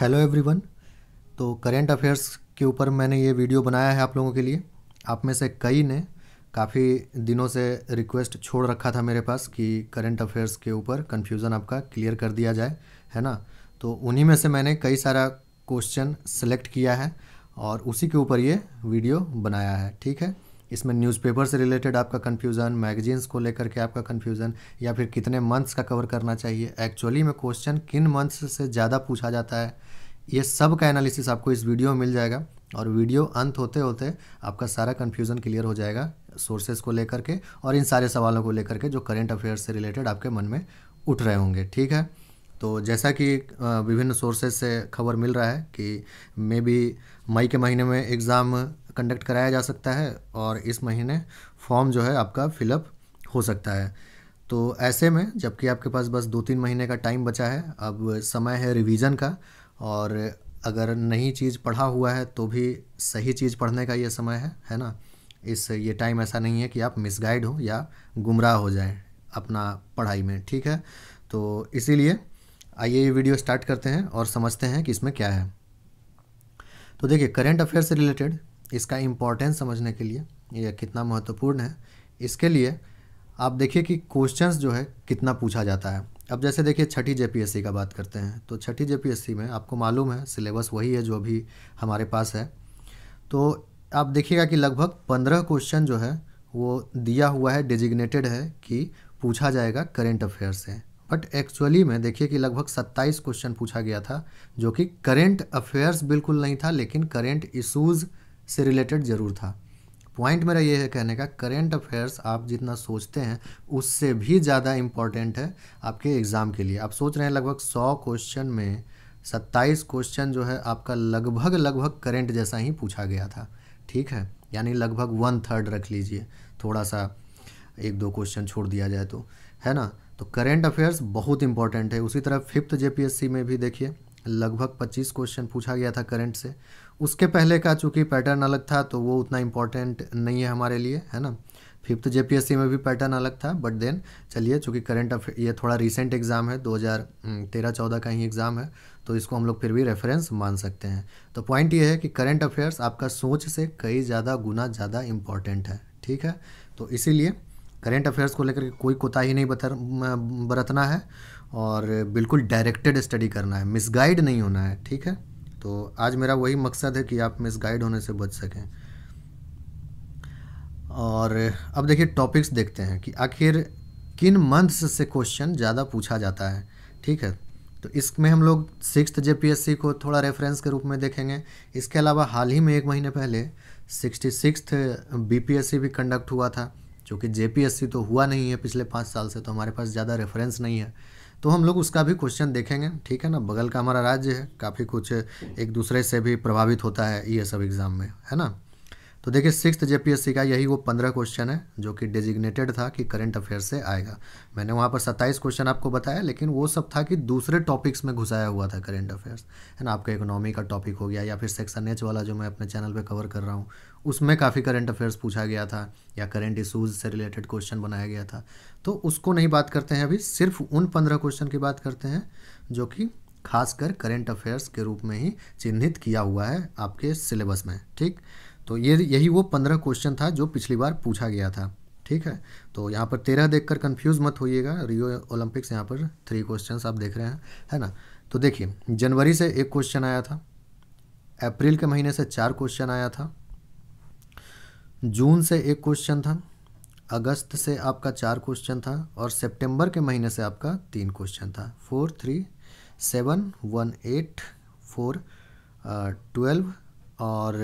hello everyone तो current affairs के ऊपर मैंने ये वीडियो बनाया है आप लोगों के लिए आप में से कई ने काफ़ी दिनों से रिक्वेस्ट छोड़ रखा था मेरे पास कि करेंट अफेयर्स के ऊपर कन्फ्यूज़न आपका क्लियर कर दिया जाए है ना तो उन्हीं में से मैंने कई सारा क्वेश्चन सेलेक्ट किया है और उसी के ऊपर ये वीडियो बनाया है ठीक है इसमें न्यूज़पेपर से रिलेटेड आपका कन्फ्यूज़न मैगजीन्स को लेकर के आपका कन्फ्यूज़न या फिर कितने मंथ्स का कवर करना चाहिए एक्चुअली में क्वेश्चन किन मंथ्स से ज़्यादा पूछा जाता है ये सब का एनालिसिस आपको इस वीडियो में मिल जाएगा और वीडियो अंत होते होते आपका सारा कन्फ्यूज़न क्लियर हो जाएगा सोर्सेज को लेकर के और इन सारे सवालों को लेकर के जो करेंट अफेयर्स से रिलेटेड आपके मन में उठ रहे होंगे ठीक है तो जैसा कि विभिन्न सोर्सेज से खबर मिल रहा है कि मे बी मई के महीने में एग्ज़ाम कंडक्ट कराया जा सकता है और इस महीने फॉर्म जो है आपका फिलअप हो सकता है तो ऐसे में जबकि आपके पास बस दो तीन महीने का टाइम बचा है अब समय है रिवीजन का और अगर नई चीज़ पढ़ा हुआ है तो भी सही चीज़ पढ़ने का ये समय है है ना इस ये टाइम ऐसा नहीं है कि आप मिसगाइड हो या गुमराह हो जाएं अपना पढ़ाई में ठीक है तो इसीलिए आइए ये वीडियो स्टार्ट करते हैं और समझते हैं कि इसमें क्या है तो देखिए करेंट अफेयर से रिलेटेड इसका इम्पोर्टेंस समझने के लिए यह कितना महत्वपूर्ण है इसके लिए आप देखिए कि क्वेश्चंस जो है कितना पूछा जाता है अब जैसे देखिए छठी जे का बात करते हैं तो छठी जे में आपको मालूम है सिलेबस वही है जो भी हमारे पास है तो आप देखिएगा कि लगभग पंद्रह क्वेश्चन जो है वो दिया हुआ है डिजिग्नेटेड है कि पूछा जाएगा करेंट अफेयर से बट एक्चुअली में देखिए कि लगभग सत्ताईस क्वेश्चन पूछा गया था जो कि करेंट अफेयर्स बिल्कुल नहीं था लेकिन करेंट इशूज़ से रिलेटेड ज़रूर था पॉइंट मेरा ये है कहने का करेंट अफेयर्स आप जितना सोचते हैं उससे भी ज़्यादा इम्पॉर्टेंट है आपके एग्ज़ाम के लिए आप सोच रहे हैं लगभग सौ क्वेश्चन में सत्ताईस क्वेश्चन जो है आपका लगभग लगभग करेंट जैसा ही पूछा गया था ठीक है यानी लगभग वन थर्ड रख लीजिए थोड़ा सा एक दो क्वेश्चन छोड़ दिया जाए तो है ना तो करेंट अफेयर्स बहुत इंपॉर्टेंट है उसी तरह फिफ्थ जेपीएससी में भी देखिए लगभग 25 क्वेश्चन पूछा गया था करेंट से उसके पहले का चूँकि पैटर्न अलग था तो वो उतना इम्पोर्टेंट नहीं है हमारे लिए है ना फिफ्थ जे में भी पैटर्न अलग था बट देन चलिए चूँकि करंट अफेयर ये थोड़ा रिसेंट एग्ज़ाम है 2013-14 का ही एग्ज़ाम है तो इसको हम लोग फिर भी रेफरेंस मान सकते हैं तो पॉइंट ये है कि करंट अफेयर्स आपका सोच से कई ज़्यादा गुना ज़्यादा इम्पॉर्टेंट है ठीक है तो इसीलिए करंट अफेयर्स को लेकर कोई कोताही नहीं बतर बरतना है और बिल्कुल डायरेक्टेड स्टडी करना है मिसगाइड नहीं होना है ठीक है तो आज मेरा वही मकसद है कि आप मिस गाइड होने से बच सकें और अब देखिए टॉपिक्स देखते हैं कि आखिर किन मंथ्स से क्वेश्चन ज़्यादा पूछा जाता है ठीक है तो इसमें हम लोग सिक्स जे को थोड़ा रेफरेंस के रूप में देखेंगे इसके अलावा हाल ही में एक महीने पहले सिक्सटी सिक्स बी भी कंडक्ट हुआ था जो कि जे तो हुआ नहीं है पिछले पाँच साल से तो हमारे पास ज़्यादा रेफरेंस नहीं है तो हम लोग उसका भी क्वेश्चन देखेंगे ठीक है ना बगल का हमारा राज्य है काफ़ी कुछ एक दूसरे से भी प्रभावित होता है ये सब एग्ज़ाम में है ना तो देखिए सिक्स जे का यही वो पंद्रह क्वेश्चन है जो कि डेजिग्नेटेड था कि करंट अफेयर से आएगा मैंने वहाँ पर सत्ताईस क्वेश्चन आपको बताया लेकिन वो सब था कि दूसरे टॉपिक्स में घुसाया हुआ था करंट अफेयर्स है ना आपका इकोनॉमी का टॉपिक हो गया या फिर सेक्शन एच वाला जो मैं अपने चैनल पर कवर कर रहा हूँ उसमें काफ़ी करंट अफेयर्स पूछा गया था या करंट इशूज़ से रिलेटेड क्वेश्चन बनाया गया था तो उसको नहीं बात करते हैं अभी सिर्फ उन पंद्रह क्वेश्चन की बात करते हैं जो कि खासकर करंट अफेयर्स के रूप में ही चिन्हित किया हुआ है आपके सिलेबस में ठीक तो ये यही वो पंद्रह क्वेश्चन था जो पिछली बार पूछा गया था ठीक है तो यहाँ पर तेरह देख कर मत होइएगा रियो ओलंपिक्स यहाँ पर थ्री क्वेश्चन आप देख रहे हैं है ना तो देखिए जनवरी से एक क्वेश्चन आया था अप्रैल के महीने से चार क्वेश्चन आया था जून से एक क्वेश्चन था अगस्त से आपका चार क्वेश्चन था और सितंबर के महीने से आपका तीन क्वेश्चन था four three seven one eight four twelve और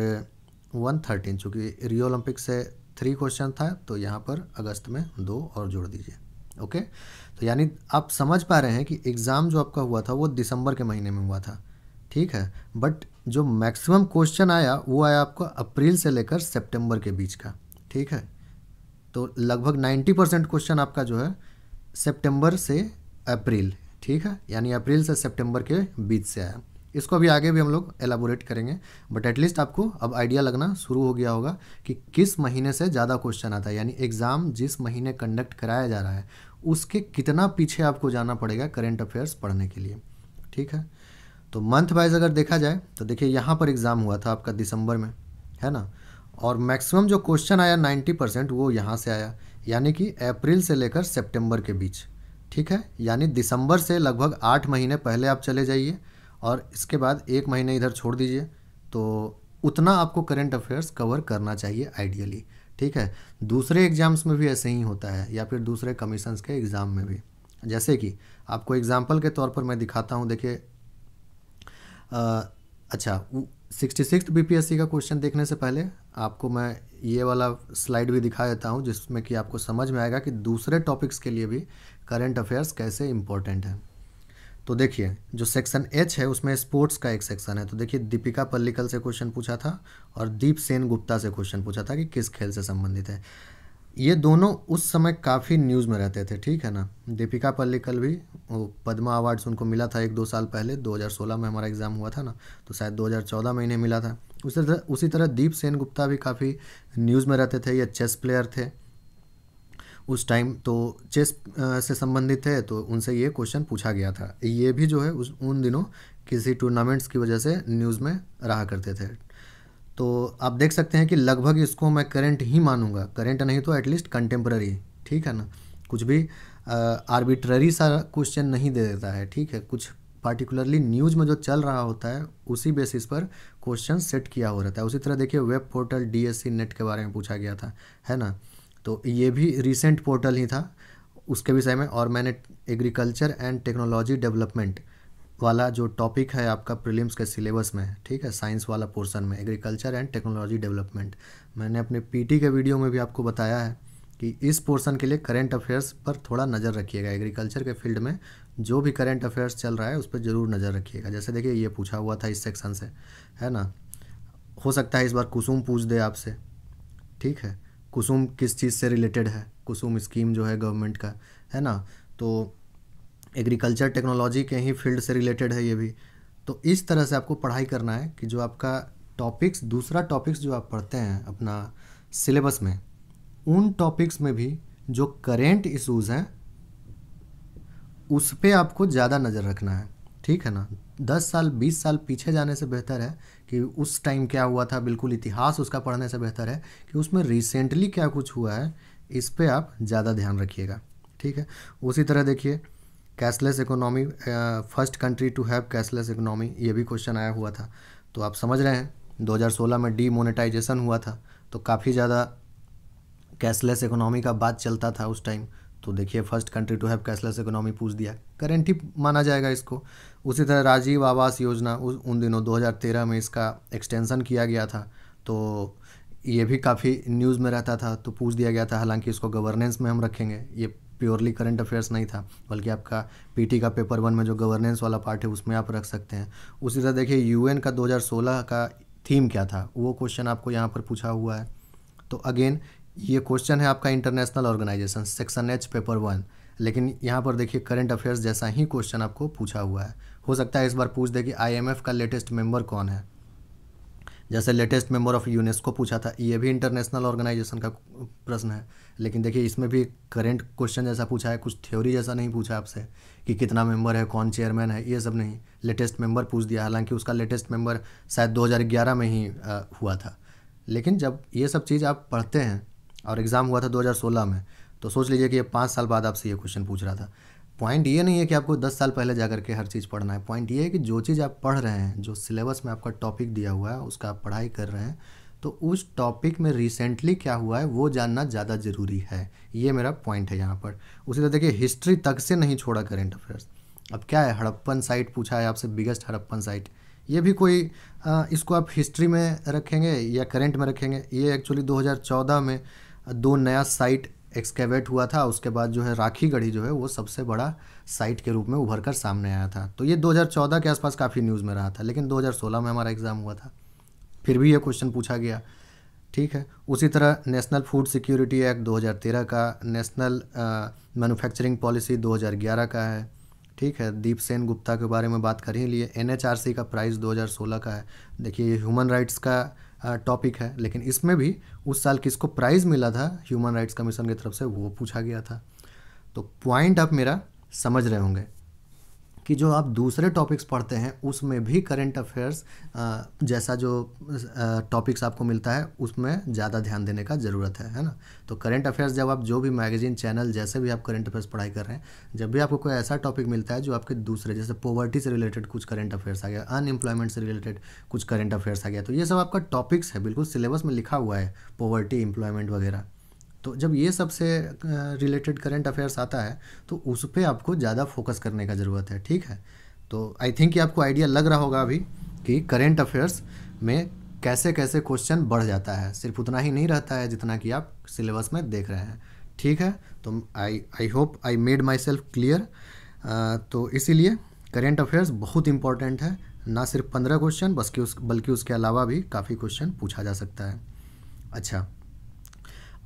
वन थर्टीन चूँकि रियो ओलंपिक से थ्री क्वेश्चन था तो यहाँ पर अगस्त में दो और जोड़ दीजिए ओके तो यानी आप समझ पा रहे हैं कि एग्ज़ाम जो आपका हुआ था वो दिसंबर के महीने में हुआ था ठीक है बट जो मैक्सिमम क्वेश्चन आया वो आया आपका अप्रैल से लेकर सितंबर के बीच का ठीक है तो लगभग 90 परसेंट क्वेश्चन आपका जो है सितंबर से अप्रैल ठीक है यानी अप्रैल से सितंबर के बीच से आया इसको अभी आगे भी हम लोग एलाबोरेट करेंगे बट एटलीस्ट आपको अब आइडिया लगना शुरू हो गया होगा कि किस महीने से ज़्यादा क्वेश्चन आता है यानी एग्ज़ाम जिस महीने कंडक्ट कराया जा रहा है उसके कितना पीछे आपको जाना पड़ेगा करेंट अफेयर्स पढ़ने के लिए ठीक है तो मंथ वाइज अगर देखा जाए तो देखिए यहाँ पर एग्ज़ाम हुआ था आपका दिसंबर में है ना और मैक्सिमम जो क्वेश्चन आया 90 परसेंट वो यहाँ से आया यानी कि अप्रैल से लेकर सितंबर के बीच ठीक है यानी दिसंबर से लगभग आठ महीने पहले आप चले जाइए और इसके बाद एक महीने इधर छोड़ दीजिए तो उतना आपको करेंट अफेयर्स कवर करना चाहिए आइडियली ठीक है दूसरे एग्ज़ाम्स में भी ऐसे ही होता है या फिर दूसरे कमीशंस के एग्ज़ाम में भी जैसे कि आपको एग्ज़ाम्पल के तौर पर मैं दिखाता हूँ देखिए अच्छा सिक्सटी सिक्स बी का क्वेश्चन देखने से पहले आपको मैं ये वाला स्लाइड भी दिखा देता हूँ जिसमें कि आपको समझ में आएगा कि दूसरे टॉपिक्स के लिए भी करंट अफेयर्स कैसे इम्पोर्टेंट हैं तो देखिए जो सेक्शन एच है उसमें स्पोर्ट्स का एक सेक्शन है तो देखिए दीपिका पल्लिकल से क्वेश्चन पूछा था और दीप सेन गुप्ता से क्वेश्चन पूछा था कि किस खेल से संबंधित है ये दोनों उस समय काफ़ी न्यूज़ में रहते थे ठीक है ना दीपिका पल्लिकल भी वो पद्मा अवार्ड्स उनको मिला था एक दो साल पहले 2016 में हमारा एग्ज़ाम हुआ था ना तो शायद 2014 में इन्हें मिला था उसी तरह उसी तरह दीप सेन गुप्ता भी काफ़ी न्यूज़ में रहते थे या चेस प्लेयर थे उस टाइम तो चेस से संबंधित है तो उनसे ये क्वेश्चन पूछा गया था ये भी जो है उस उन दिनों किसी टूर्नामेंट्स की वजह से न्यूज़ में रहा करते थे तो आप देख सकते हैं कि लगभग इसको मैं करंट ही मानूंगा करंट नहीं तो एटलीस्ट कंटेम्प्ररी ठीक है ना कुछ भी आर्बिट्ररी सा क्वेश्चन नहीं दे देता है ठीक है कुछ पार्टिकुलरली न्यूज़ में जो चल रहा होता है उसी बेसिस पर क्वेश्चन सेट किया हो रहता है उसी तरह देखिए वेब पोर्टल सी नेट के बारे में पूछा गया था है ना तो ये भी रिसेंट पोर्टल ही था उसके विषय में और मैंने एग्रीकल्चर एंड टेक्नोलॉजी डेवलपमेंट वाला जो टॉपिक है आपका प्रीलिम्स के सिलेबस में ठीक है साइंस वाला पोर्शन में एग्रीकल्चर एंड टेक्नोलॉजी डेवलपमेंट मैंने अपने पीटी के वीडियो में भी आपको बताया है कि इस पोर्शन के लिए करेंट अफेयर्स पर थोड़ा नज़र रखिएगा एग्रीकल्चर के फील्ड में जो भी करेंट अफेयर्स चल रहा है उस पर ज़रूर नज़र रखिएगा जैसे देखिए ये पूछा हुआ था इस सेक्शन से है ना हो सकता है इस बार कुसुम पूछ दे आपसे ठीक है कुसुम किस चीज़ से रिलेटेड है कुसुम स्कीम जो है गवर्नमेंट का है ना तो एग्रीकल्चर टेक्नोलॉजी के ही फील्ड से रिलेटेड है ये भी तो इस तरह से आपको पढ़ाई करना है कि जो आपका टॉपिक्स दूसरा टॉपिक्स जो आप पढ़ते हैं अपना सिलेबस में उन टॉपिक्स में भी जो करेंट इशूज़ हैं उस पर आपको ज़्यादा नज़र रखना है ठीक है ना दस साल बीस साल पीछे जाने से बेहतर है कि उस टाइम क्या हुआ था बिल्कुल इतिहास उसका पढ़ने से बेहतर है कि उसमें रिसेंटली क्या कुछ हुआ है इस पर आप ज़्यादा ध्यान रखिएगा ठीक है उसी तरह देखिए cashless economy first country to have cashless economy ये भी क्वेश्चन आया हुआ था तो आप समझ रहे हैं 2016 में डीमोनेटाइजेशन हुआ था तो काफ़ी ज़्यादा कैशलेस इकोनॉमी का बात चलता था उस टाइम तो देखिए first country to have cashless economy पूछ दिया करेंट ही माना जाएगा इसको उसी तरह राजीव आवास योजना उस उन दिनों 2013 में इसका एक्सटेंशन किया गया था तो ये भी काफ़ी न्यूज़ में रहता था तो पूछ दिया गया था हालांकि इसको गवर्नेंस में हम रखेंगे ये प्योरली करंट अफेयर्स नहीं था बल्कि आपका पीटी का पेपर वन में जो गवर्नेंस वाला पार्ट है उसमें आप रख सकते हैं उसी तरह देखिए यूएन का 2016 का थीम क्या था वो क्वेश्चन आपको यहाँ पर पूछा हुआ है तो अगेन ये क्वेश्चन है आपका international organisation section H paper one लेकिन यहाँ पर देखिए करंट अफेयर्स जैसा ही क्वेश्चन आपको पूछा हुआ है हो सकता है इस बार पूछ दे कि आईएमएफ का लेटेस्ट मेंबर कौन है जैसे लेटेस्ट मेंबर ऑफ यूनेस्को पूछा था ये भी इंटरनेशनल ऑर्गेनाइजेशन का प्रश्न है लेकिन देखिए इसमें भी करेंट क्वेश्चन जैसा पूछा है कुछ थ्योरी जैसा नहीं पूछा आपसे कि कितना मेंबर है कौन चेयरमैन है ये सब नहीं लेटेस्ट मेंबर पूछ दिया हालांकि उसका लेटेस्ट मेंबर शायद 2011 में ही आ, हुआ था लेकिन जब ये सब चीज़ आप पढ़ते हैं और एग्ज़ाम हुआ था 2016 में तो सोच लीजिए कि ये पाँच साल बाद आपसे ये क्वेश्चन पूछ रहा था पॉइंट ये नहीं है कि आपको दस साल पहले जा के हर चीज़ पढ़ना है पॉइंट ये है कि जो चीज़ आप पढ़ रहे हैं जो सिलेबस में आपका टॉपिक दिया हुआ है उसका आप पढ़ाई कर रहे हैं तो उस टॉपिक में रिसेंटली क्या हुआ है वो जानना ज़्यादा ज़रूरी है ये मेरा पॉइंट है यहाँ पर उसी तरह देखिए हिस्ट्री तक से नहीं छोड़ा करेंट अफेयर्स अब क्या है हड़प्पन साइट पूछा है आपसे बिगेस्ट हड़प्पन साइट ये भी कोई आ, इसको आप हिस्ट्री में रखेंगे या करेंट में रखेंगे ये एक्चुअली 2014 में दो नया साइट एक्सकेवेट हुआ था उसके बाद जो है राखी गढ़ी जो है वो सबसे बड़ा साइट के रूप में उभर कर सामने आया था तो ये 2014 के आसपास काफ़ी न्यूज़ में रहा था लेकिन 2016 में हमारा एग्ज़ाम हुआ था फिर भी ये क्वेश्चन पूछा गया ठीक है उसी तरह नेशनल फूड सिक्योरिटी एक्ट 2013 का नेशनल मैनुफैक्चरिंग पॉलिसी 2011 का है ठीक है दीप सेन गुप्ता के बारे में बात कर ही लिए एन का प्राइज़ 2016 का है देखिए ह्यूमन राइट्स का टॉपिक है लेकिन इसमें भी उस साल किसको प्राइज़ मिला था ह्यूमन राइट्स कमीशन की तरफ से वो पूछा गया था तो पॉइंट आप मेरा समझ रहे होंगे कि जो आप दूसरे टॉपिक्स पढ़ते हैं उसमें भी करंट अफेयर्स जैसा जो टॉपिक्स आपको मिलता है उसमें ज़्यादा ध्यान देने का ज़रूरत है है ना तो करंट अफेयर्स जब आप जो भी मैगजीन चैनल जैसे भी आप करंट अफेयर्स पढ़ाई कर रहे हैं जब भी आपको कोई ऐसा टॉपिक मिलता है जो आपके दूसरे जैसे पॉवर्टी से रिलेटेड कुछ करंट अफेयर्स आ गया अनएम्प्लॉयमेंट से रिलेटेड कुछ करंट अफेयर्स आ गया तो ये सब आपका टॉपिक्स है बिल्कुल सिलेबस में लिखा हुआ है पॉवर्टी एम्प्लॉयमेंट वगैरह तो जब ये सब से रिलेटेड करेंट अफेयर्स आता है तो उस पर आपको ज़्यादा फोकस करने का ज़रूरत है ठीक है तो आई थिंक आपको आइडिया लग रहा होगा अभी कि करेंट अफेयर्स में कैसे कैसे क्वेश्चन बढ़ जाता है सिर्फ उतना ही नहीं रहता है जितना कि आप सिलेबस में देख रहे हैं ठीक है तो I I hope I made myself clear तो इसीलिए करेंट अफेयर्स बहुत इंपॉर्टेंट है ना सिर्फ पंद्रह क्वेश्चन बस कि उस बल्कि उसके अलावा भी काफ़ी क्वेश्चन पूछा जा सकता है अच्छा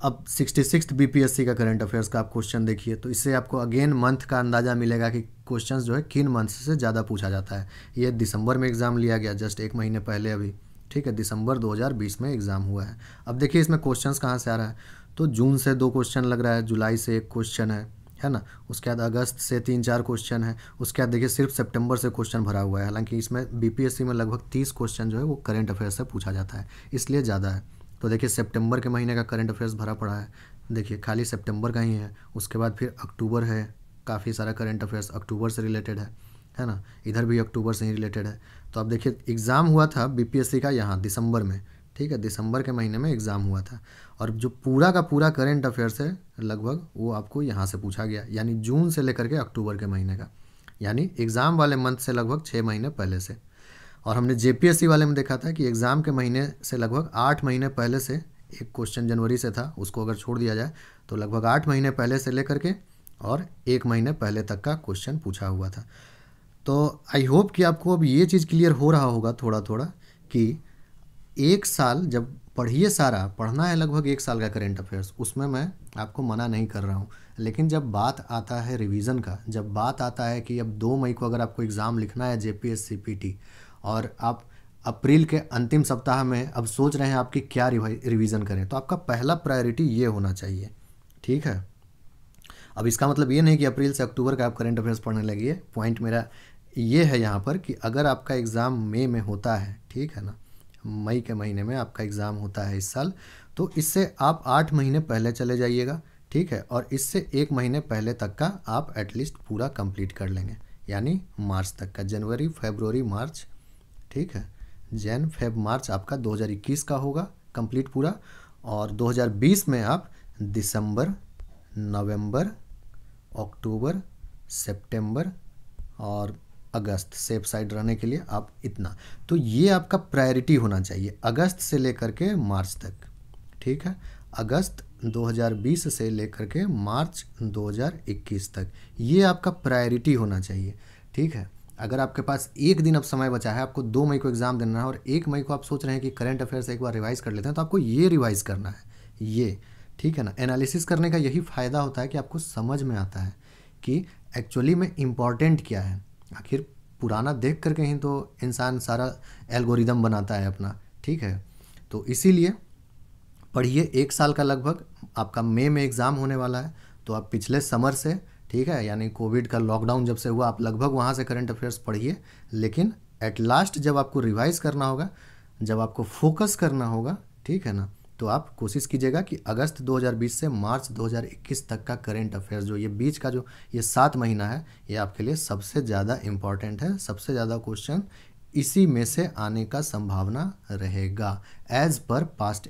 अब सिक्सटी सिक्स सी का करंट अफेयर्स का आप क्वेश्चन देखिए तो इससे आपको अगेन मंथ का अंदाज़ा मिलेगा कि क्वेश्चंस जो है किन मंथ से ज़्यादा पूछा जाता है ये दिसंबर में एग्ज़ाम लिया गया जस्ट एक महीने पहले अभी ठीक है दिसंबर 2020 में एग्ज़ाम हुआ है अब देखिए इसमें क्वेश्चंस कहाँ से आ रहा है तो जून से दो क्वेश्चन लग रहा है जुलाई से एक क्वेश्चन है है ना उसके बाद अगस्त से तीन चार क्वेश्चन है उसके बाद देखिए सिर्फ सितंबर से क्वेश्चन भरा हुआ है हालांकि इसमें बीपीएससी में लगभग तीस क्वेश्चन जो है वो करंट अफेयर से पूछा जाता है इसलिए ज़्यादा है तो देखिए सितंबर के महीने का करंट अफेयर्स भरा पड़ा है देखिए खाली सितंबर का ही है उसके बाद फिर अक्टूबर है काफ़ी सारा करंट अफेयर्स अक्टूबर से रिलेटेड है है ना इधर भी अक्टूबर से ही रिलेटेड है तो अब देखिए एग्ज़ाम हुआ था बीपीएससी का यहाँ दिसंबर में ठीक है दिसंबर के महीने में एग्ज़ाम हुआ था और जो पूरा का पूरा करंट अफेयर्स है लगभग वो आपको यहाँ से पूछा गया यानी जून से लेकर के अक्टूबर के महीने का यानी एग्ज़ाम वाले मंथ से लगभग छः महीने पहले से और हमने जे वाले में देखा था कि एग्ज़ाम के महीने से लगभग आठ महीने पहले से एक क्वेश्चन जनवरी से था उसको अगर छोड़ दिया जाए तो लगभग आठ महीने पहले से लेकर के और एक महीने पहले तक का क्वेश्चन पूछा हुआ था तो आई होप कि आपको अब ये चीज़ क्लियर हो रहा होगा थोड़ा थोड़ा कि एक साल जब पढ़िए सारा पढ़ना है लगभग एक साल का करेंट अफेयर्स उसमें मैं आपको मना नहीं कर रहा हूँ लेकिन जब बात आता है रिवीजन का जब बात आता है कि अब दो मई को अगर आपको एग्ज़ाम लिखना है जे पी और आप अप्रैल के अंतिम सप्ताह में अब सोच रहे हैं आपकी क्या रिवीजन करें तो आपका पहला प्रायोरिटी ये होना चाहिए ठीक है अब इसका मतलब ये नहीं कि अप्रैल से अक्टूबर का आप करेंट अफेयर्स पढ़ने है पॉइंट मेरा ये है यहाँ पर कि अगर आपका एग्ज़ाम मई में होता है ठीक है ना मई के महीने में आपका एग्ज़ाम होता है इस साल तो इससे आप आठ महीने पहले चले जाइएगा ठीक है और इससे एक महीने पहले तक का आप एटलीस्ट पूरा कंप्लीट कर लेंगे यानी मार्च तक का जनवरी फेबरवरी मार्च ठीक है जैन फेब मार्च आपका 2021 का होगा कंप्लीट पूरा और 2020 में आप दिसंबर नवंबर अक्टूबर सितंबर और अगस्त सेफ साइड रहने के लिए आप इतना तो ये आपका प्रायोरिटी होना चाहिए अगस्त से लेकर के मार्च तक ठीक है अगस्त 2020 से लेकर के मार्च 2021 तक ये आपका प्रायोरिटी होना चाहिए ठीक है अगर आपके पास एक दिन अब समय बचा है आपको दो मई को एग्ज़ाम देना है और एक मई को आप सोच रहे हैं कि करंट अफेयर्स एक बार रिवाइज़ कर लेते हैं तो आपको ये रिवाइज़ करना है ये ठीक है ना एनालिसिस करने का यही फ़ायदा होता है कि आपको समझ में आता है कि एक्चुअली में इम्पॉर्टेंट क्या है आखिर पुराना देख करके ही तो इंसान सारा एल्गोरिदम बनाता है अपना ठीक है तो इसीलिए पढ़िए एक साल का लगभग आपका मई में एग्ज़ाम होने वाला है तो आप पिछले समर से ठीक है यानी कोविड का लॉकडाउन जब से हुआ आप लगभग वहाँ से करंट अफेयर्स पढ़िए लेकिन एट लास्ट जब आपको रिवाइज करना होगा जब आपको फोकस करना होगा ठीक है ना तो आप कोशिश कीजिएगा कि अगस्त 2020 से मार्च 2021 तक का करेंट अफेयर्स जो ये बीच का जो ये सात महीना है ये आपके लिए सबसे ज़्यादा इम्पॉर्टेंट है सबसे ज़्यादा क्वेश्चन इसी में से आने का संभावना रहेगा एज पर पास्ट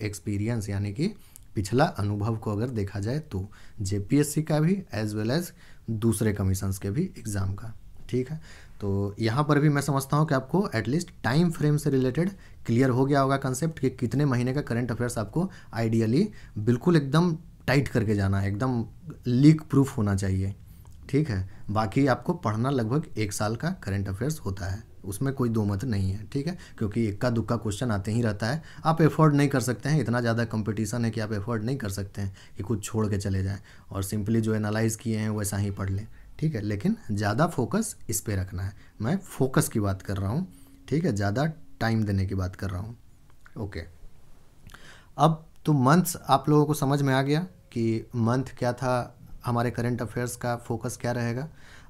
एक्सपीरियंस यानी कि पिछला अनुभव को अगर देखा जाए तो जे का भी एज वेल एज दूसरे कमीशंस के भी एग्ज़ाम का ठीक है तो यहाँ पर भी मैं समझता हूँ कि आपको एटलीस्ट टाइम फ्रेम से रिलेटेड क्लियर हो गया होगा कंसेप्ट कि कितने महीने का करंट अफेयर्स आपको आइडियली बिल्कुल एकदम टाइट करके जाना है एकदम लीक प्रूफ होना चाहिए ठीक है बाकी आपको पढ़ना लगभग एक साल का करंट अफेयर्स होता है उसमें कोई दो मत नहीं है ठीक है क्योंकि इक्का दुक्का क्वेश्चन आते ही रहता है आप एफोर्ड नहीं कर सकते हैं इतना ज़्यादा कंपटीशन है कि आप एफोर्ड नहीं कर सकते हैं कि कुछ छोड़ के चले जाएँ और सिंपली जो एनालाइज किए हैं वैसा ही पढ़ लें ठीक है लेकिन ज़्यादा फोकस इस पर रखना है मैं फोकस की बात कर रहा हूँ ठीक है ज़्यादा टाइम देने की बात कर रहा हूँ ओके अब तो मंथ्स आप लोगों को समझ में आ गया कि मंथ क्या था हमारे करेंट अफेयर्स का फोकस क्या रहेगा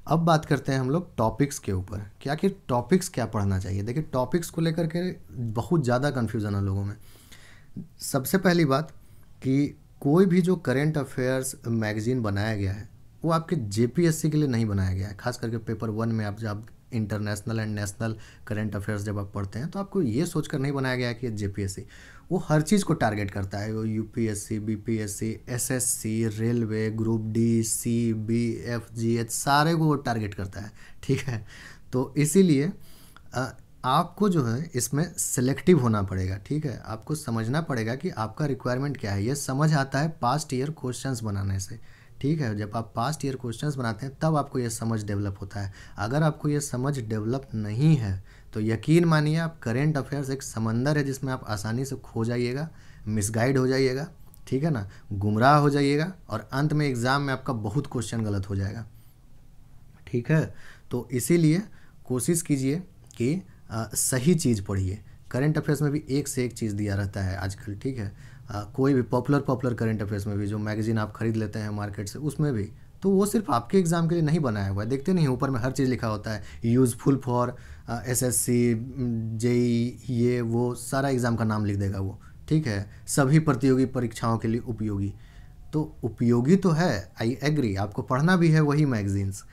अब बात करते हैं हम लोग टॉपिक्स के ऊपर कि आखिर टॉपिक्स क्या पढ़ना चाहिए देखिए टॉपिक्स को लेकर के बहुत ज़्यादा कन्फ्यूज़न है लोगों में सबसे पहली बात कि कोई भी जो करेंट अफेयर्स मैगज़ीन बनाया गया है वो आपके जे के लिए नहीं बनाया गया है खास करके पेपर वन में आप जब international and national current affairs जब आप पढ़ते हैं तो आपको ये सोचकर नहीं बनाया गया कि जेपीएससी वो हर चीज़ को टारगेट करता है वो U S S C railway group D C B F G H सारे को वो टारगेट करता है ठीक है तो इसीलिए आपको जो है इसमें सेलेक्टिव होना पड़ेगा ठीक है आपको समझना पड़ेगा कि आपका रिक्वायरमेंट क्या है ये समझ आता है पास्ट ईयर क्वेश्चंस बनाने से ठीक है जब आप पास्ट ईयर क्वेश्चंस बनाते हैं तब आपको ये समझ डेवलप होता है अगर आपको ये समझ डेवलप नहीं है तो यकीन मानिए आप करेंट अफेयर्स एक समंदर है जिसमें आप आसानी से खो जाइएगा मिसगाइड हो जाइएगा ठीक है ना गुमराह हो जाइएगा और अंत में एग्ज़ाम में आपका बहुत क्वेश्चन गलत हो जाएगा ठीक है तो इसीलिए कोशिश कीजिए कि आ, सही चीज़ पढ़िए करंट अफेयर्स में भी एक से एक चीज़ दिया रहता है आजकल ठीक है आ, कोई भी पॉपुलर पॉपुलर करंट अफेयर्स में भी जो मैगजीन आप खरीद लेते हैं मार्केट से उसमें भी तो वो सिर्फ आपके एग्ज़ाम के लिए नहीं बनाया हुआ है देखते नहीं ऊपर में हर चीज़ लिखा होता है useful for S S C JE ये वो सारा एग्ज़ाम का नाम लिख देगा वो ठीक है सभी प्रतियोगी परीक्षाओं के लिए उपयोगी तो उपयोगी तो है आई एग्री आपको पढ़ना भी है वही मैगजीन्स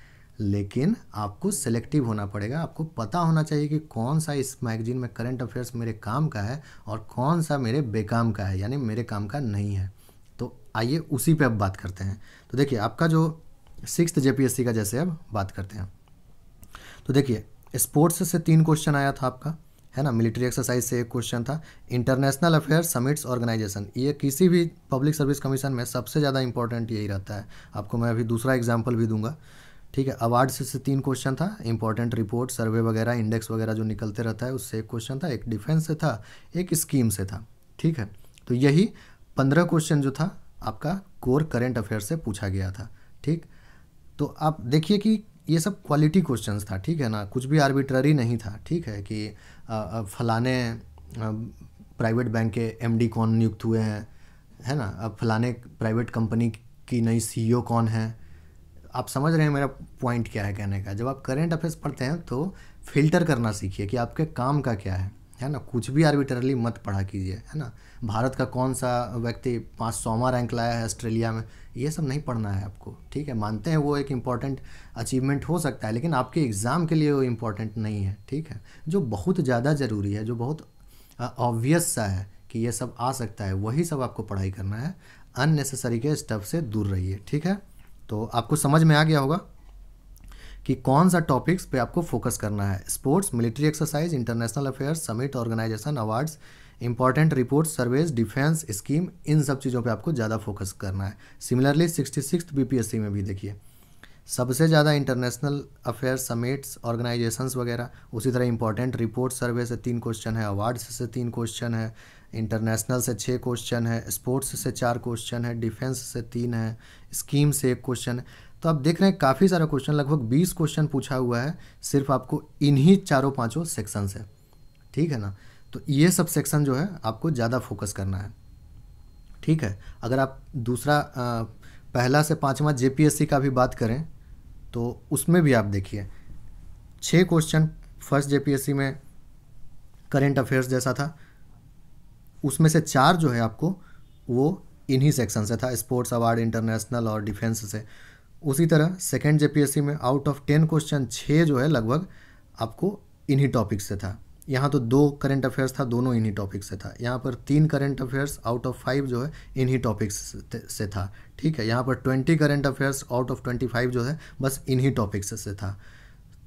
लेकिन आपको सेलेक्टिव होना पड़ेगा आपको पता होना चाहिए कि कौन सा इस मैगजीन में करंट अफेयर्स मेरे काम का है और कौन सा मेरे बेकाम का है यानी मेरे काम का नहीं है तो आइए उसी पे अब बात करते हैं तो देखिए आपका जो सिक्स जे का जैसे अब बात करते हैं तो देखिए स्पोर्ट्स से तीन क्वेश्चन आया था आपका है ना मिलिट्री एक्सरसाइज से एक क्वेश्चन था इंटरनेशनल अफेयर समिट्स ऑर्गेनाइजेशन ये किसी भी पब्लिक सर्विस कमीशन में सबसे ज़्यादा इंपॉर्टेंट यही रहता है आपको मैं अभी दूसरा एग्जाम्पल भी दूंगा ठीक है अवार्ड से तीन क्वेश्चन था इंपॉर्टेंट रिपोर्ट सर्वे वगैरह इंडेक्स वगैरह जो निकलते रहता है उससे एक क्वेश्चन था एक डिफेंस से था एक स्कीम से था ठीक है तो यही पंद्रह क्वेश्चन जो था आपका कोर करेंट अफेयर से पूछा गया था ठीक तो आप देखिए कि ये सब क्वालिटी क्वेश्चंस था ठीक है ना कुछ भी आर्बिट्ररी नहीं था ठीक है कि फलाने प्राइवेट बैंक के एमडी कौन नियुक्त हुए हैं है ना अब फलाने प्राइवेट कंपनी की नई सीईओ e कौन है आप समझ रहे हैं मेरा पॉइंट क्या है कहने का जब आप करेंट अफेयर्स पढ़ते हैं तो फिल्टर करना सीखिए कि आपके काम का क्या है है ना कुछ भी आर्बिटरली मत पढ़ा कीजिए है ना भारत का कौन सा व्यक्ति पाँच सौवा रैंक लाया है ऑस्ट्रेलिया में ये सब नहीं पढ़ना है आपको ठीक है मानते हैं वो एक इम्पॉर्टेंट अचीवमेंट हो सकता है लेकिन आपके एग्ज़ाम के लिए वो इम्पॉर्टेंट नहीं है ठीक है जो बहुत ज़्यादा ज़रूरी है जो बहुत ऑब्वियस सा है कि ये सब आ सकता है वही सब आपको पढ़ाई करना है अननेसेसरी के स्टफ से दूर रहिए ठीक है तो आपको समझ में आ गया होगा कि कौन सा टॉपिक्स पे आपको फोकस करना है sports military exercise international affairs summit organisation awards important report surveys defence scheme इन सब चीज़ों पे आपको ज़्यादा फोकस करना है सिमिलरली सिक्सटी सिक्स बी में भी देखिए सबसे ज़्यादा इंटरनेशनल अफेयर्स समिट्स ऑर्गेनाइजेशंस वगैरह उसी तरह इंपॉर्टेंट रिपोर्ट सर्वे से तीन क्वेश्चन है अवार्ड्स से तीन क्वेश्चन है इंटरनेशनल से छः क्वेश्चन है स्पोर्ट्स से चार क्वेश्चन है डिफेंस से तीन है स्कीम से एक क्वेश्चन है तो आप देख रहे हैं काफ़ी सारा क्वेश्चन लगभग 20 क्वेश्चन पूछा हुआ है सिर्फ आपको इन्हीं चारों पांचों सेक्शन से ठीक है ना तो ये सब सेक्शन जो है आपको ज़्यादा फोकस करना है ठीक है अगर आप दूसरा आ, पहला से पाँचवा जे का भी बात करें तो उसमें भी आप देखिए छः क्वेश्चन फर्स्ट जे में करेंट अफेयर्स जैसा था उसमें से चार जो है आपको वो इन्हीं सेक्शन से था स्पोर्ट्स अवार्ड इंटरनेशनल और डिफेंस से उसी तरह सेकेंड जे में आउट ऑफ टेन क्वेश्चन छः जो है लगभग आपको इन्हीं टॉपिक से था यहाँ तो दो करंट अफेयर्स था दोनों इन्हीं टॉपिक से था यहाँ पर तीन current affairs out of five जो है इन्हीं टॉपिक्स से था ठीक है यहाँ पर twenty current affairs out of twenty five जो है बस इन्हीं टॉपिक्स से था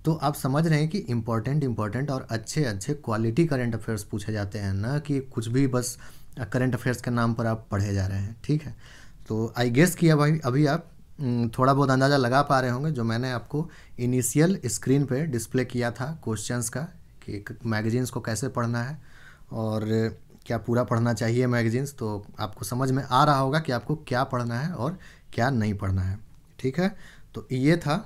तो आप समझ रहे हैं कि इम्पॉर्टेंट इम्पॉर्टेंट और अच्छे अच्छे क्वालिटी करंट अफेयर्स पूछे जाते हैं ना कि कुछ भी बस करंट अफेयर्स के नाम पर आप पढ़े जा रहे हैं ठीक है तो आई गेस किया भाई अभी आप थोड़ा बहुत अंदाज़ा लगा पा रहे होंगे जो मैंने आपको इनिशियल स्क्रीन पे डिस्प्ले किया था क्वेश्चंस का कि मैगजीन्स को कैसे पढ़ना है और क्या पूरा पढ़ना चाहिए मैगजीन्स तो आपको समझ में आ रहा होगा कि आपको क्या पढ़ना है और क्या नहीं पढ़ना है ठीक है तो ये था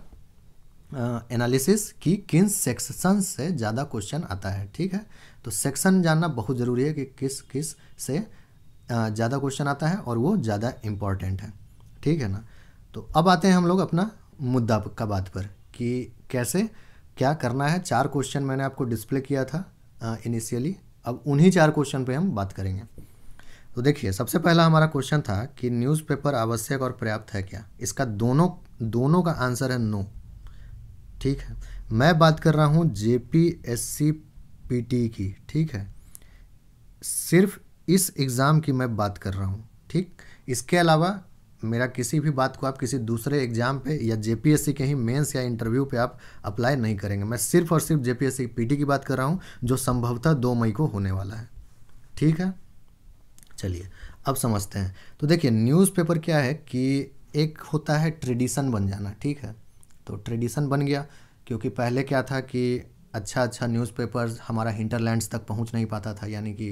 एनालिसिस कि किन सेक्शन से ज़्यादा क्वेश्चन आता है ठीक है तो सेक्शन जानना बहुत ज़रूरी है कि किस किस से ज़्यादा क्वेश्चन आता है और वो ज़्यादा इम्पॉर्टेंट है ठीक है ना तो अब आते हैं हम लोग अपना मुद्दा का बात पर कि कैसे क्या करना है चार क्वेश्चन मैंने आपको डिस्प्ले किया था इनिशियली अब उन्हीं चार क्वेश्चन पे हम बात करेंगे तो देखिए सबसे पहला हमारा क्वेश्चन था कि न्यूज़पेपर आवश्यक और पर्याप्त है क्या इसका दोनों दोनों का आंसर है नो ठीक है मैं बात कर रहा हूँ J P S C P T की ठीक है सिर्फ इस एग्ज़ाम की मैं बात कर रहा हूँ ठीक इसके अलावा मेरा किसी भी बात को आप किसी दूसरे एग्जाम पे या जे के ही मेंस या इंटरव्यू पे आप अप्लाई नहीं करेंगे मैं सिर्फ और सिर्फ जे पीटी की बात कर रहा हूँ जो संभवतः दो मई को होने वाला है ठीक है चलिए अब समझते हैं तो देखिए न्यूज़पेपर क्या है कि एक होता है ट्रेडिशन बन जाना ठीक है तो ट्रेडिशन बन गया क्योंकि पहले क्या था कि अच्छा अच्छा न्यूज़पेपर हमारा हिंटरलैंड्स तक पहुंच नहीं पाता था यानी कि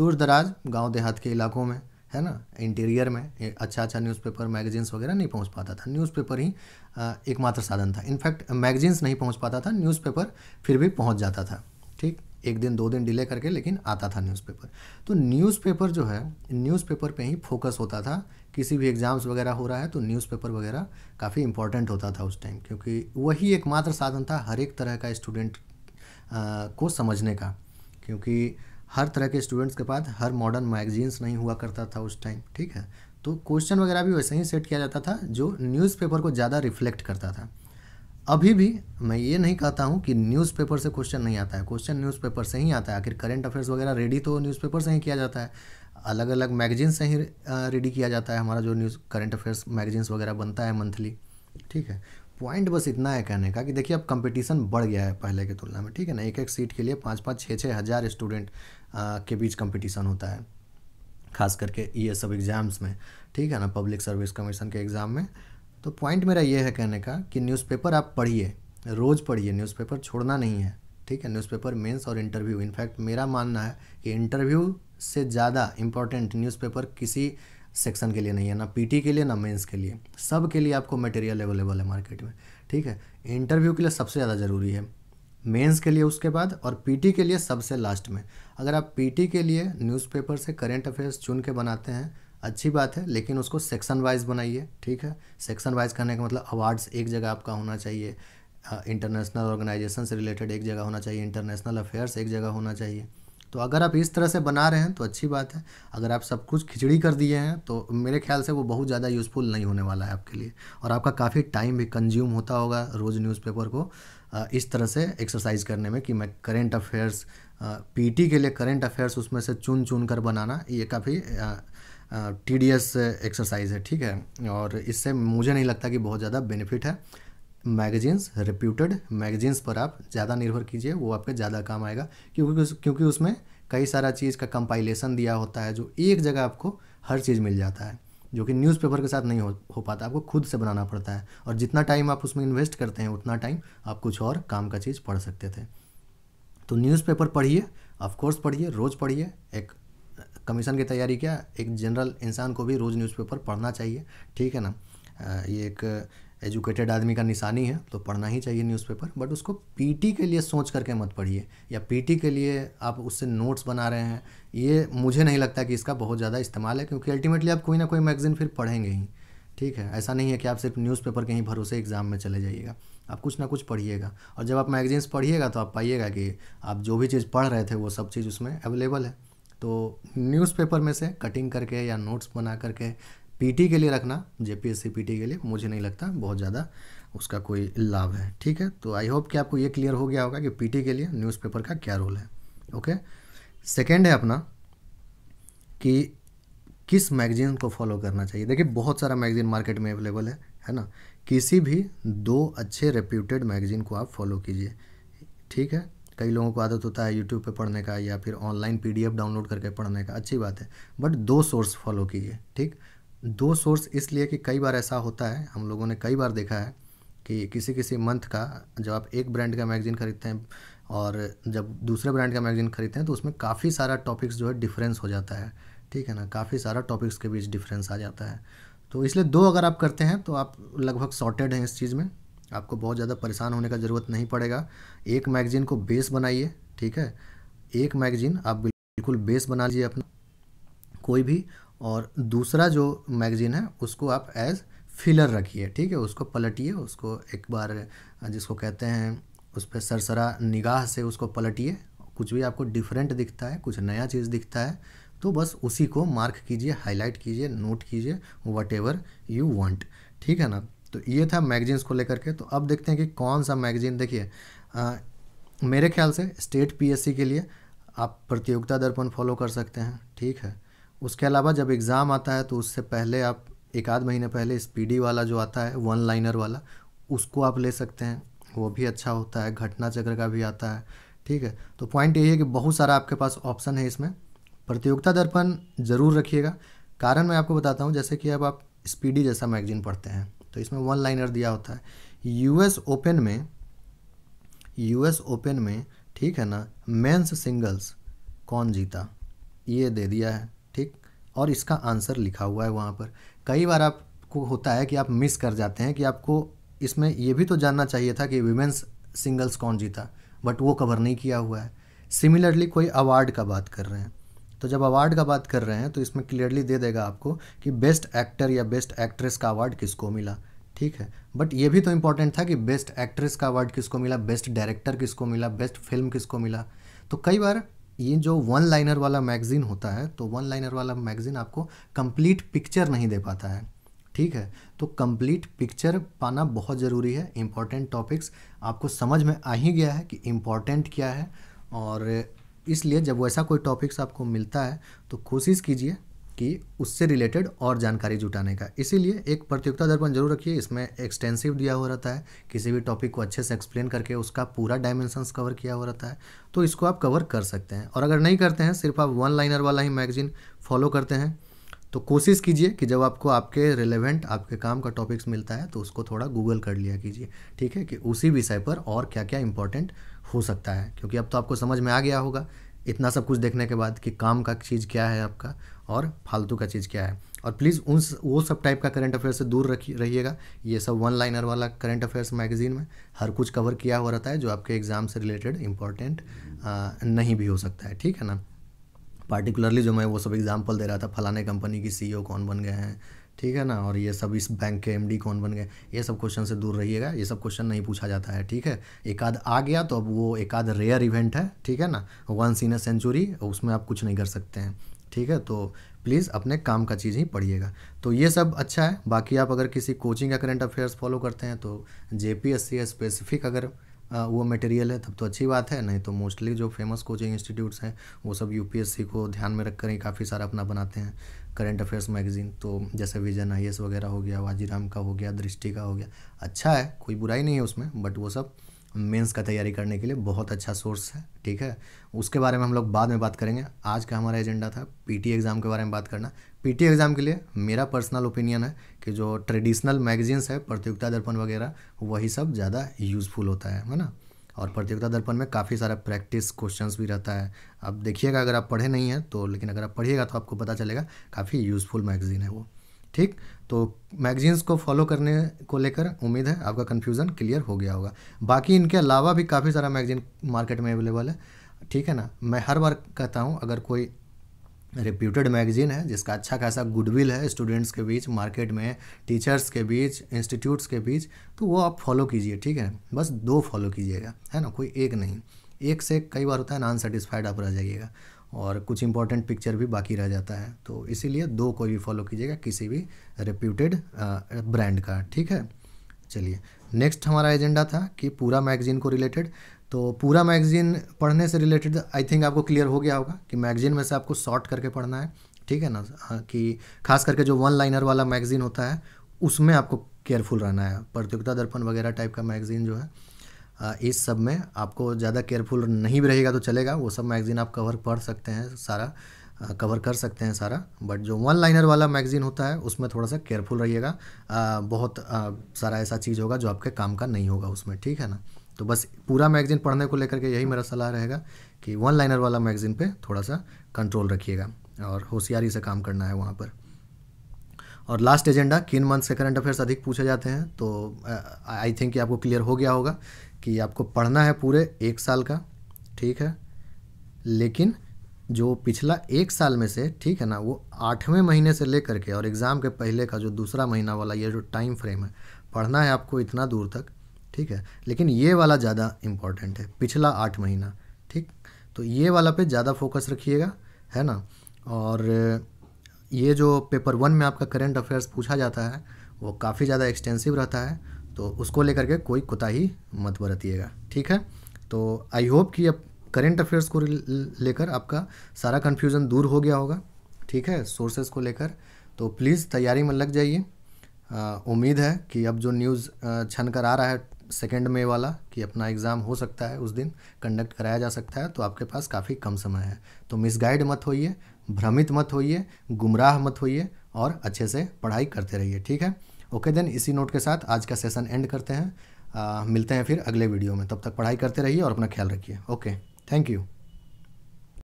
दूर दराज गाँव देहात के इलाकों में है ना इंटीरियर में अच्छा अच्छा न्यूज़पेपर मैगजीन्स वगैरह नहीं पहुंच पाता था न्यूज़पेपर ही एकमात्र साधन था इनफैक्ट मैगजीन्स नहीं पहुंच पाता था न्यूज़पेपर फिर भी पहुंच जाता था ठीक एक दिन दो दिन डिले करके लेकिन आता था न्यूज़पेपर तो न्यूज़पेपर जो है न्यूज़पेपर पे ही फोकस होता था किसी भी एग्ज़ाम्स वगैरह हो रहा है तो न्यूज़पेपर वगैरह काफ़ी इंपॉर्टेंट होता था उस टाइम क्योंकि वही एकमात्र साधन था हर एक तरह का स्टूडेंट को समझने का क्योंकि हर तरह के स्टूडेंट्स के पास हर मॉडर्न मैगजीन्स नहीं हुआ करता था उस टाइम ठीक है तो क्वेश्चन वगैरह भी वैसे ही सेट किया जाता था जो न्यूज़पेपर को ज़्यादा रिफ्लेक्ट करता था अभी भी मैं ये नहीं कहता हूँ कि न्यूज़पेपर से क्वेश्चन नहीं आता है क्वेश्चन न्यूज़पेपर से ही आता है आखिर करंट अफेयर्स वगैरह रेडी तो न्यूज़पेपर से ही किया जाता है अलग अलग मैगजीन से ही रेडी किया जाता है हमारा जो न्यूज़ करंट अफेयर्स मैगजीन्स वगैरह बनता है मंथली ठीक है पॉइंट बस इतना है कहने का कि देखिए अब कंपटीशन बढ़ गया है पहले की तुलना में ठीक है ना एक एक सीट के लिए पाँच पाँच छः छः हज़ार स्टूडेंट के बीच कंपटीशन होता है खास करके ये सब एग्ज़ाम्स में ठीक है ना पब्लिक सर्विस कमीशन के एग्ज़ाम में तो पॉइंट मेरा ये है कहने का कि न्यूज़पेपर आप पढ़िए रोज़ पढ़िए न्यूज़पेपर छोड़ना नहीं है ठीक है न्यूज़पेपर मेंस और इंटरव्यू इनफैक्ट मेरा मानना है कि इंटरव्यू से ज़्यादा इंपॉर्टेंट न्यूज़पेपर किसी सेक्शन के लिए नहीं है ना पीटी के लिए ना मेंस के लिए सब के लिए आपको मटेरियल अवेलेबल है मार्केट में ठीक है इंटरव्यू के लिए सबसे ज़्यादा ज़रूरी है मेंस के लिए उसके बाद और पीटी के लिए सबसे लास्ट में अगर आप पीटी के लिए न्यूज़पेपर से करेंट अफेयर्स चुन के बनाते हैं अच्छी बात है लेकिन उसको सेक्शन वाइज बनाइए ठीक है सेक्शन वाइज करने का मतलब अवार्ड्स एक जगह आपका होना चाहिए इंटरनेशनल ऑर्गेनाइजेशन से रिलेटेड एक जगह होना चाहिए इंटरनेशनल अफेयर्स एक जगह होना चाहिए तो अगर आप इस तरह से बना रहे हैं तो अच्छी बात है अगर आप सब कुछ खिचड़ी कर दिए हैं तो मेरे ख्याल से वो बहुत ज़्यादा यूज़फुल नहीं होने वाला है आपके लिए और आपका काफ़ी टाइम भी कंज्यूम होता होगा रोज़ न्यूज़पेपर को इस तरह से एक्सरसाइज करने में कि मैं करेंट अफेयर्स पीटी के लिए करेंट अफेयर्स उसमें से चुन चुन कर बनाना ये काफ़ी टी डी एस एक्सरसाइज है ठीक है और इससे मुझे नहीं लगता कि बहुत ज़्यादा बेनिफिट है मैगजीन्स रिप्यूटेड मैगजीन्स पर आप ज़्यादा निर्भर कीजिए वो आपके ज़्यादा काम आएगा क्योंकि उस, क्योंकि उसमें कई सारा चीज़ का कंपाइलेशन दिया होता है जो एक जगह आपको हर चीज़ मिल जाता है जो कि न्यूज़पेपर के साथ नहीं हो हो पाता आपको खुद से बनाना पड़ता है और जितना टाइम आप उसमें इन्वेस्ट करते हैं उतना टाइम आप कुछ और काम का चीज़ पढ़ सकते थे तो न्यूज़पेपर पढ़िए ऑफकोर्स पढ़िए रोज़ पढ़िए एक कमीशन की तैयारी क्या एक जनरल इंसान को भी रोज़ न्यूज़पेपर पढ़ना चाहिए ठीक है ना ये एक एजुकेटेड आदमी का निशानी है तो पढ़ना ही चाहिए न्यूज़पेपर बट उसको पीटी के लिए सोच करके मत पढ़िए या पीटी के लिए आप उससे नोट्स बना रहे हैं ये मुझे नहीं लगता कि इसका बहुत ज़्यादा इस्तेमाल है क्योंकि अल्टीमेटली आप कोई ना कोई मैगज़ीन फिर पढ़ेंगे ही ठीक है ऐसा नहीं है कि आप सिर्फ न्यूज़पेपर के ही भरोसे एग्ज़ाम में चले जाइएगा आप कुछ ना कुछ पढ़िएगा और जब आप मैगजीन्स पढ़िएगा तो आप पाइएगा कि आप जो भी चीज़ पढ़ रहे थे वो सब चीज़ उसमें अवेलेबल है तो न्यूज़पेपर में से कटिंग करके या नोट्स बना करके पीटी के लिए रखना जेपीएससी पीटी के लिए मुझे नहीं लगता बहुत ज़्यादा उसका कोई लाभ है ठीक है तो आई होप कि आपको ये क्लियर हो गया होगा कि पीटी के लिए न्यूज़पेपर का क्या रोल है ओके सेकेंड है अपना कि किस मैगजीन को फॉलो करना चाहिए देखिए बहुत सारा मैगजीन मार्केट में अवेलेबल है है ना किसी भी दो अच्छे रेप्यूटेड मैगजीन को आप फॉलो कीजिए ठीक है कई लोगों को आदत होता है यूट्यूब पे पढ़ने का या फिर ऑनलाइन पीडीएफ डाउनलोड करके पढ़ने का अच्छी बात है बट दो सोर्स फॉलो कीजिए ठीक दो सोर्स इसलिए कि कई बार ऐसा होता है हम लोगों ने कई बार देखा है कि किसी किसी मंथ का जब आप एक ब्रांड का मैगज़ीन खरीदते हैं और जब दूसरे ब्रांड का मैगज़ीन खरीदते हैं तो उसमें काफ़ी सारा टॉपिक्स जो है डिफरेंस हो जाता है ठीक है ना काफ़ी सारा टॉपिक्स के बीच डिफरेंस आ जाता है तो इसलिए दो अगर आप करते हैं तो आप लगभग सॉर्टेड हैं इस चीज़ में आपको बहुत ज़्यादा परेशान होने का ज़रूरत नहीं पड़ेगा एक मैगज़ीन को बेस बनाइए ठीक है एक मैगज़ीन आप बिल्कुल बेस बना लीजिए अपना कोई भी और दूसरा जो मैगज़ीन है उसको आप एज़ फिलर रखिए ठीक है उसको पलटिए उसको एक बार जिसको कहते हैं उस पर सरसरा निगाह से उसको पलटिए कुछ भी आपको डिफरेंट दिखता है कुछ नया चीज़ दिखता है तो बस उसी को मार्क कीजिए हाईलाइट कीजिए नोट कीजिए वट एवर यू वांट ठीक है ना तो ये था मैगजीन्स को लेकर के तो अब देखते हैं कि कौन सा मैगजीन देखिए मेरे ख्याल से स्टेट पीएससी के लिए आप प्रतियोगिता दर्पण फॉलो कर सकते हैं ठीक है उसके अलावा जब एग्ज़ाम आता है तो उससे पहले आप एक आध महीने पहले स्पीडी वाला जो आता है वन लाइनर वाला उसको आप ले सकते हैं वो भी अच्छा होता है घटना चक्र का भी आता है ठीक है तो पॉइंट यही है कि बहुत सारा आपके पास ऑप्शन है इसमें प्रतियोगिता दर्पण ज़रूर रखिएगा कारण मैं आपको बताता हूँ जैसे कि अब आप स्पीडी जैसा मैगजीन पढ़ते हैं तो इसमें वन लाइनर दिया होता है यूएस ओपन में यूएस ओपन में ठीक है ना मेंस सिंगल्स कौन जीता ये दे दिया है ठीक और इसका आंसर लिखा हुआ है वहाँ पर कई बार आपको होता है कि आप मिस कर जाते हैं कि आपको इसमें यह भी तो जानना चाहिए था कि वीमेंस सिंगल्स कौन जीता बट वो कवर नहीं किया हुआ है सिमिलरली कोई अवार्ड का बात कर रहे हैं तो जब अवार्ड का बात कर रहे हैं तो इसमें क्लियरली दे देगा आपको कि बेस्ट एक्टर या बेस्ट एक्ट्रेस का अवार्ड किसको मिला ठीक है बट ये भी तो इम्पॉर्टेंट था कि बेस्ट एक्ट्रेस का अवार्ड किसको मिला बेस्ट डायरेक्टर किसको मिला बेस्ट फिल्म किसको मिला तो कई बार ये जो वन लाइनर वाला मैगज़ीन होता है तो वन लाइनर वाला मैगज़ीन आपको कंप्लीट पिक्चर नहीं दे पाता है ठीक है तो कंप्लीट पिक्चर पाना बहुत ज़रूरी है इम्पॉर्टेंट टॉपिक्स आपको समझ में आ ही गया है कि इम्पॉर्टेंट क्या है और इसलिए जब वैसा कोई टॉपिक्स आपको मिलता है तो कोशिश कीजिए कि उससे रिलेटेड और जानकारी जुटाने का इसीलिए एक प्रतियोगिता दर्पण जरूर रखिए इसमें एक्सटेंसिव दिया हुआ रहता है किसी भी टॉपिक को अच्छे से एक्सप्लेन करके उसका पूरा डायमेंशंस कवर किया हुआ रहता है तो इसको आप कवर कर सकते हैं और अगर नहीं करते हैं सिर्फ आप वन लाइनर वाला ही मैगजीन फॉलो करते हैं तो कोशिश कीजिए कि जब आपको आपके रिलेवेंट आपके काम का टॉपिक्स मिलता है तो उसको थोड़ा गूगल कर लिया कीजिए ठीक है कि उसी विषय पर और क्या क्या इंपॉर्टेंट हो सकता है क्योंकि अब तो आपको समझ में आ गया होगा इतना सब कुछ देखने के बाद कि काम का चीज़ क्या है आपका और फालतू का चीज़ क्या है और प्लीज़ उन वो सब टाइप का करंट अफेयर से दूर रखिए रहिएगा ये सब वन लाइनर वाला करंट अफेयर्स मैगजीन में हर कुछ कवर किया हुआ रहता है जो आपके एग्ज़ाम से रिलेटेड इंपॉर्टेंट नहीं भी हो सकता है ठीक है ना पार्टिकुलरली जो मैं वो सब एग्जाम्पल दे रहा था फलाने कंपनी की सी e कौन बन गए हैं ठीक है ना और ये सब इस बैंक के एमडी कौन बन गए ये सब क्वेश्चन से दूर रहिएगा ये सब क्वेश्चन नहीं पूछा जाता है ठीक है एक आध आ गया तो अब वो एक आध रेयर इवेंट है ठीक है ना वंस इन अ सेंचुरी उसमें आप कुछ नहीं कर सकते हैं ठीक है तो प्लीज़ अपने काम का चीज़ ही पढ़िएगा तो ये सब अच्छा है बाकी आप अगर किसी कोचिंग या करेंट अफेयर्स फॉलो करते हैं तो जे पी एस सी या स्पेसिफिक अगर वो मटेरियल है तब तो अच्छी बात है नहीं तो मोस्टली जो फेमस कोचिंग इंस्टीट्यूट्स हैं वो सब यू को ध्यान में रख कर ही काफ़ी सारा अपना बनाते हैं करेंट अफेयर्स मैगजीन तो जैसे विजन आई वगैरह हो गया वाजीराम का हो गया दृष्टि का हो गया अच्छा है कोई बुराई नहीं है उसमें बट वो सब मेंस का तैयारी करने के लिए बहुत अच्छा सोर्स है ठीक है उसके बारे में हम लोग बाद में बात करेंगे आज का हमारा एजेंडा था पीटी एग्ज़ाम के बारे में बात करना पीटी एग्ज़ाम के लिए मेरा पर्सनल ओपिनियन है कि जो ट्रेडिशनल मैगजीन्स है प्रतियोगिता दर्पण वगैरह वही सब ज़्यादा यूज़फुल होता है है ना और प्रतियोगिता दर्पण में काफ़ी सारा प्रैक्टिस क्वेश्चंस भी रहता है अब देखिएगा अगर आप पढ़े नहीं हैं तो लेकिन अगर आप पढ़िएगा तो आपको पता चलेगा काफ़ी यूज़फुल मैगजीन है वो ठीक तो मैगजीन्स को फॉलो करने को लेकर उम्मीद है आपका कन्फ्यूज़न क्लियर हो गया होगा बाकी इनके अलावा भी काफ़ी सारा मैगजीन मार्केट में अवेलेबल है ठीक है ना मैं हर बार कहता हूँ अगर कोई रिप्यूटेड मैगजीन है जिसका अच्छा खासा गुडविल है स्टूडेंट्स के बीच मार्केट में टीचर्स के बीच इंस्टीट्यूट्स के बीच तो वो आप फॉलो कीजिए ठीक है बस दो फॉलो कीजिएगा है ना कोई एक नहीं एक से कई बार होता है नॉन सेटिस्फाइड आप रह जाइएगा और कुछ इंपॉर्टेंट पिक्चर भी बाकी रह जाता है तो इसीलिए दो कोई भी फॉलो कीजिएगा किसी भी रिप्यूटेड ब्रांड का ठीक है चलिए नेक्स्ट हमारा एजेंडा था कि पूरा मैगजीन को रिलेटेड तो पूरा मैगजीन पढ़ने से रिलेटेड आई थिंक आपको क्लियर हो गया होगा कि मैगजीन में से आपको शॉर्ट करके पढ़ना है ठीक है ना कि खास करके जो वन लाइनर वाला मैगजीन होता है उसमें आपको केयरफुल रहना है प्रतियोगिता दर्पण वगैरह टाइप का मैगजीन जो है इस सब में आपको ज़्यादा केयरफुल नहीं भी रहेगा तो चलेगा वो सब मैगज़ीन आप कवर पढ़ सकते हैं सारा कवर कर सकते हैं सारा बट जो वन लाइनर वाला मैगज़ीन होता है उसमें थोड़ा सा केयरफुल रहिएगा बहुत आ, सारा ऐसा चीज़ होगा जो आपके काम का नहीं होगा उसमें ठीक है ना तो बस पूरा मैगज़ीन पढ़ने को लेकर के यही मेरा सलाह रहेगा कि वन लाइनर वाला मैगज़ीन पे थोड़ा सा कंट्रोल रखिएगा और होशियारी से काम करना है वहाँ पर और लास्ट एजेंडा किन मंथ्स से करंट अफेयर्स अधिक पूछे जाते हैं तो आई थिंक ये आपको क्लियर हो गया होगा कि आपको पढ़ना है पूरे एक साल का ठीक है लेकिन जो पिछला एक साल में से ठीक है ना वो आठवें महीने से लेकर के और एग्ज़ाम के पहले का जो दूसरा महीना वाला ये जो टाइम फ्रेम है पढ़ना है आपको इतना दूर तक ठीक है लेकिन ये वाला ज़्यादा इम्पॉर्टेंट है पिछला आठ महीना ठीक तो ये वाला पे ज़्यादा फोकस रखिएगा है ना और ये जो पेपर वन में आपका करेंट अफेयर्स पूछा जाता है वो काफ़ी ज़्यादा एक्सटेंसिव रहता है तो उसको लेकर के कोई कोताही मत बरतिएगा ठीक है तो आई होप कि अब करेंट अफेयर्स को लेकर आपका सारा कन्फ्यूज़न दूर हो गया होगा ठीक है सोर्सेज को लेकर तो प्लीज़ तैयारी में लग जाइए उम्मीद है कि अब जो न्यूज़ छन कर आ रहा है सेकेंड मे वाला कि अपना एग्ज़ाम हो सकता है उस दिन कंडक्ट कराया जा सकता है तो आपके पास काफ़ी कम समय है तो मिसगाइड मत होइए भ्रमित मत होइए गुमराह मत होइए और अच्छे से पढ़ाई करते रहिए ठीक है ओके देन इसी नोट के साथ आज का सेशन एंड करते हैं आ, मिलते हैं फिर अगले वीडियो में तब तक पढ़ाई करते रहिए और अपना ख्याल रखिए ओके थैंक यू